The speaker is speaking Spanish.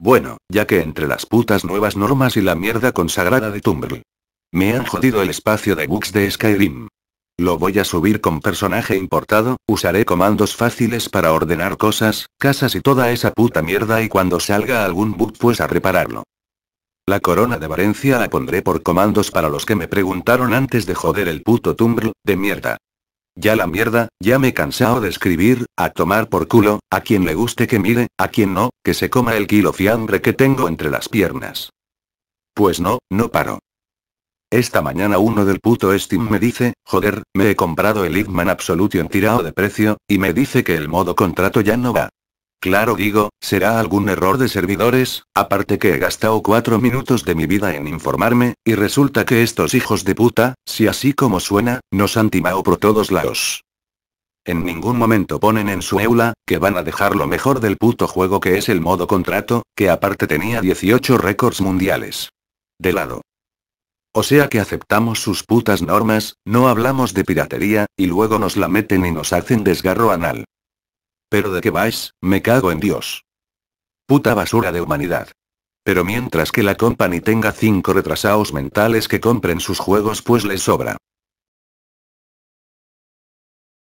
Bueno, ya que entre las putas nuevas normas y la mierda consagrada de Tumblr. Me han jodido el espacio de bugs de Skyrim. Lo voy a subir con personaje importado, usaré comandos fáciles para ordenar cosas, casas y toda esa puta mierda y cuando salga algún bug pues a repararlo. La corona de Valencia la pondré por comandos para los que me preguntaron antes de joder el puto Tumblr, de mierda. Ya la mierda, ya me he cansado de escribir, a tomar por culo, a quien le guste que mire, a quien no, que se coma el kilo fiambre que tengo entre las piernas. Pues no, no paro. Esta mañana uno del puto Steam me dice, joder, me he comprado el Hitman Absolution tirado de precio, y me dice que el modo contrato ya no va. Claro digo, será algún error de servidores, aparte que he gastado cuatro minutos de mi vida en informarme, y resulta que estos hijos de puta, si así como suena, nos han timado por todos lados. En ningún momento ponen en su eula, que van a dejar lo mejor del puto juego que es el modo contrato, que aparte tenía 18 récords mundiales. De lado. O sea que aceptamos sus putas normas, no hablamos de piratería, y luego nos la meten y nos hacen desgarro anal. Pero de qué vais, me cago en Dios. Puta basura de humanidad. Pero mientras que la company tenga cinco retrasados mentales que compren sus juegos pues les sobra.